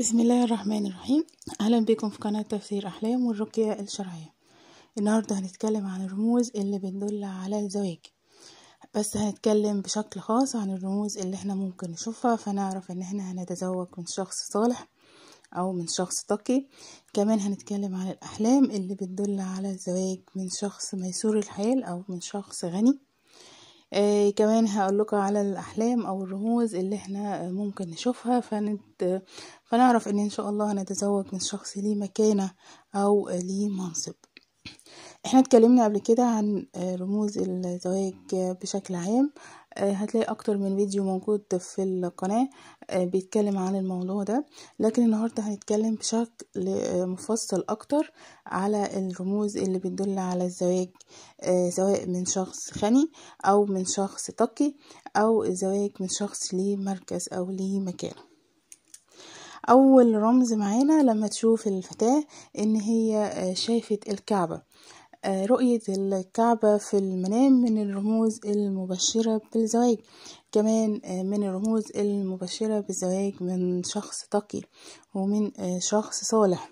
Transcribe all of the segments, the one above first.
بسم الله الرحمن الرحيم اهلا بكم في قناه تفسير احلام والرقيه الشرعيه النهارده هنتكلم عن الرموز اللي بتدل على الزواج بس هنتكلم بشكل خاص عن الرموز اللي احنا ممكن نشوفها فنعرف ان احنا هنتزوج من شخص صالح او من شخص تقي كمان هنتكلم عن الاحلام اللي بتدل على الزواج من شخص ميسور الحال او من شخص غني آه كمان هقول لكم على الاحلام او الرموز اللي احنا آه، ممكن نشوفها فنت فنعرف ان ان شاء الله هنتزوج من شخص ليه مكانه او ليه منصب احنا اتكلمنا قبل كده عن آه، رموز الزواج بشكل عام آه، هتلاقي اكتر من فيديو موجود في القناة آه، بيتكلم عن الموضوع ده لكن النهاردة هنتكلم بشكل آه، مفصل اكتر على الرموز اللي بتدل على الزواج سواء من شخص خني او من شخص تقي او الزواج من شخص ليه مركز او ليه مكان اول رمز معانا لما تشوف الفتاة ان هي شافت الكعبة آه، رؤية الكعبة في المنام من الرموز المبشرة بالزواج كمان آه، من الرموز المبشرة بالزواج من شخص تقي ومن آه، شخص صالح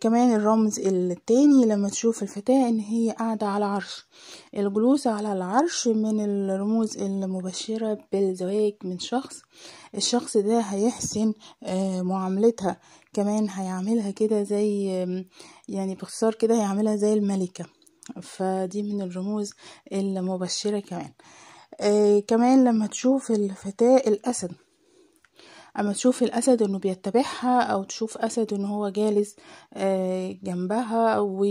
كمان الرمز التاني لما تشوف الفتاة ان هي قاعدة على عرش الجلوس على العرش من الرموز المبشرة بالزواج من شخص الشخص ده هيحسن معاملتها كمان هيعملها كده زي يعني باختصار كده هيعملها زي الملكة فدي من الرموز المبشرة كمان آه كمان لما تشوف الفتاة الأسد اما تشوف الاسد انه بيتبعها او تشوف اسد انه هو جالس آه، جنبها و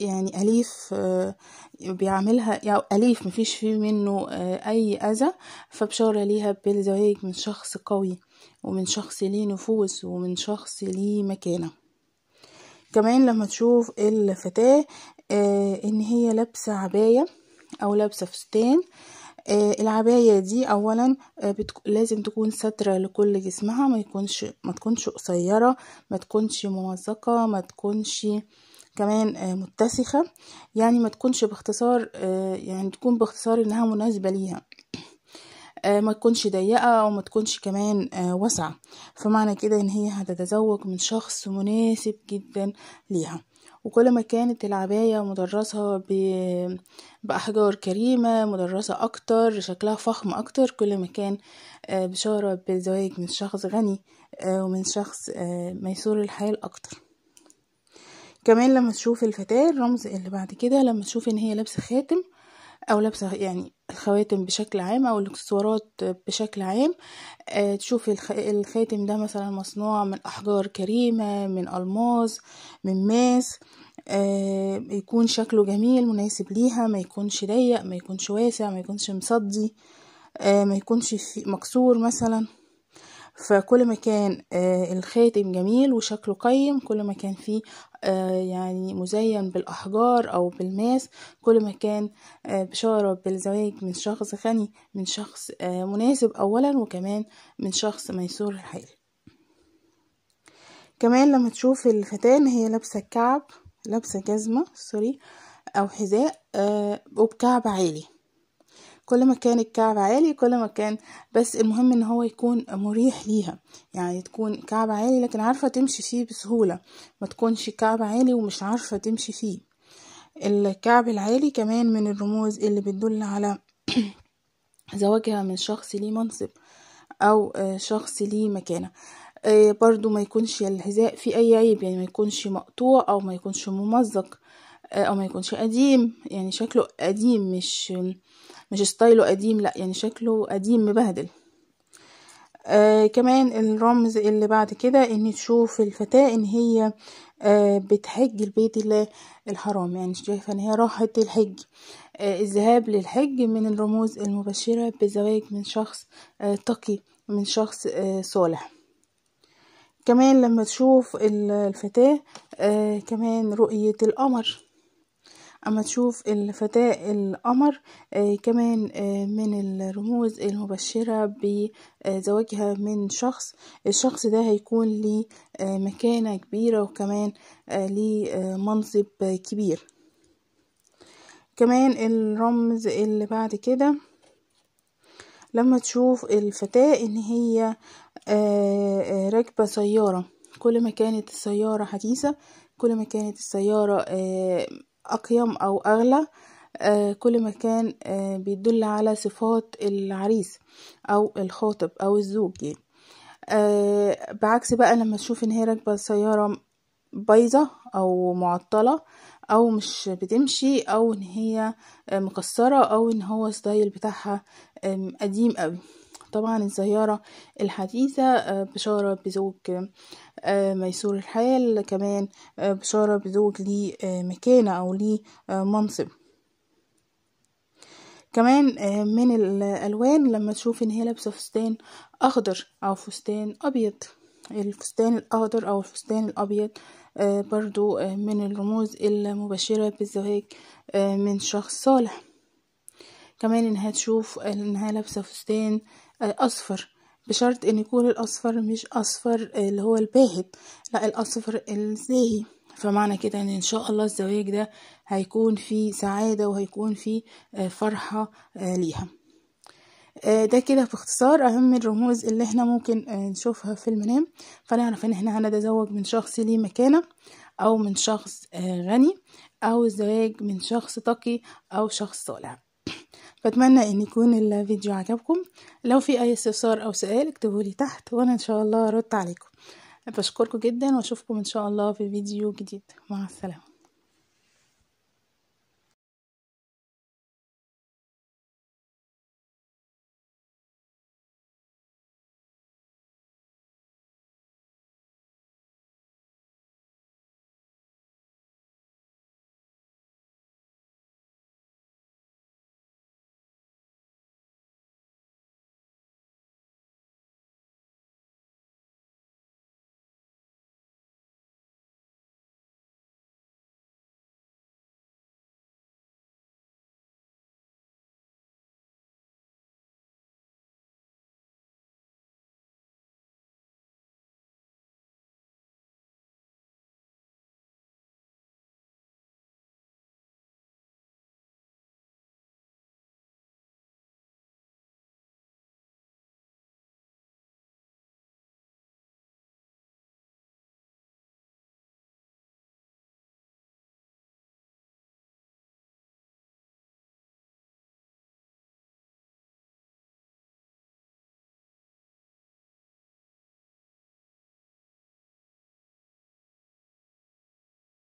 يعني اليف آه، بيعملها يعني اليف مفيش فيه منه آه، اي اذى فبشاره ليها بالزواج من شخص قوي ومن شخص ليه نفوس ومن شخص ليه مكانة كمان لما تشوف الفتاة آه ان هي لابسة عباية او لابسة فستان آه العباية دي اولا آه بتك... لازم تكون سترة لكل جسمها ما يكونش ما تكونش قصيرة ما تكونش ممزقة ما تكونش كمان آه متسخة يعني ما تكونش باختصار آه يعني تكون باختصار انها مناسبة ليها آه، ما تكونش ضيقة وما تكونش كمان آه، واسعة فمعنى كده ان هي هتتزوج من شخص مناسب جدا ليها وكل ما كانت العباية مدرسة ب... بأحجار كريمة مدرسة أكتر شكلها فخم أكتر كل ما كان آه، بشارة بالزواج من شخص غني ومن شخص ميسور الحال أكتر كمان لما تشوف الفتاة الرمز اللي بعد كده لما تشوف ان هي لابسة خاتم او لابسة يعني الخواتم بشكل عام او الاكسسوارات بشكل عام آه، تشوف تشوفي الخاتم ده مثلا مصنوع من احجار كريمه من الماس من ماس آه، يكون شكله جميل مناسب ليها ما يكونش ضيق ما يكونش واسع ما يكونش مصدي آه، ما يكونش مكسور مثلا فكل ما كان آه، الخاتم جميل وشكله قيم كل ما كان فيه آه، يعني مزين بالأحجار أو بالماس كل ما كان آه، بشارة بالزواج من شخص غني من شخص مناسب أولا وكمان من شخص ميسور الحال كمان لما تشوف الفتاة إن هي لابسة كعب لابسة جزمة سوري أو حذاء وبكعب عالي كل ما كان الكعب عالي كل ما كان بس المهم ان هو يكون مريح ليها يعني تكون كعب عالي لكن عارفة تمشي فيه بسهولة ما تكونش كعب عالي ومش عارفة تمشي فيه الكعب العالي كمان من الرموز اللي بتدل على زواجها من شخص ليه منصب او آه، شخص ليه مكانه آه، برضو ما يكونش الحذاء فيه اي عيب يعني ما يكونش مقطوع او ما يكونش ممزق آه، او ما يكونش قديم يعني شكله قديم مش مش ستايله قديم لا يعني شكله قديم مبهدل آه كمان الرمز اللي بعد كده ان تشوف الفتاة ان هي آه بتحج البيت الحرام يعني شايفة ان هي راحت الحج آه الذهاب للحج من الرموز المبشرة بزواج من شخص آه تقي من شخص آه صالح كمان لما تشوف الفتاة آه كمان رؤية القمر اما تشوف الفتاة القمر آه، كمان آه، من الرموز المبشرة بزواجها من شخص الشخص ده هيكون ليه آه، مكانة كبيرة وكمان ليه منصب كبير كمان الرمز اللي بعد كده لما تشوف الفتاة ان هي راكبة سيارة كل ما كانت السيارة حديثة كل ما كانت السيارة أقيم أو أغلى آه، كل ما كان آه، بيدل على صفات العريس أو الخاطب أو الزوج يعني آه، بعكس بقى لما تشوف إن هي راكبة سيارة بايظة أو معطلة أو مش بتمشي أو إن هي مكسرة أو إن هو ستايل بتاعها قديم قوي طبعا الزيارة الحديثة آه، بشارة بزوج آه، ميسور الحال كمان آه، بشارة بزوج ليه مكانة أو ليه منصب كمان من الألوان لما تشوف إن هي لابسة فستان أخضر أو فستان أبيض الفستان الأخضر أو الفستان الأبيض برضو من الرموز المبشرة بالزواج من شخص صالح كمان انها تشوف انها لابسه فستان أصفر بشرط ان يكون الاصفر مش اصفر اللي هو الباهت لا الاصفر الزاهي فمعنى كده ان ان شاء الله الزواج ده هيكون فيه سعادة وهيكون فيه آه، فرحة آه، ليها آه، ده كده باختصار اهم الرموز اللي احنا ممكن نشوفها في المنام فنعرف ان احنا هنتزوج من شخص ليه مكانة او من شخص غني او الزواج من شخص تقي او شخص صالح بتمنى ان يكون الفيديو عجبكم لو في اي استفسار او سؤال اكتبولي تحت وانا ان شاء الله ارد عليكم بشكركم جدا واشوفكم ان شاء الله في فيديو جديد مع السلامه